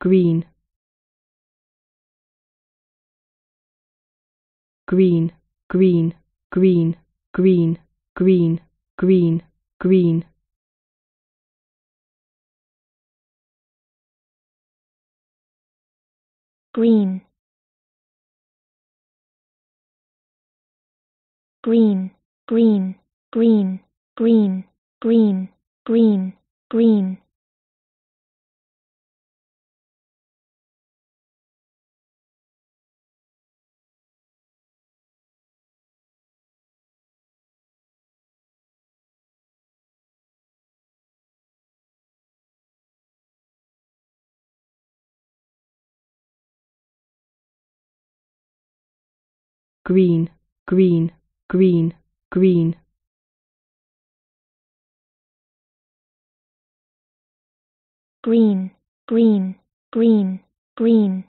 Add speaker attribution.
Speaker 1: green green green green green green green green green green green green green green green green green, green, green, green. Green, green, green, green.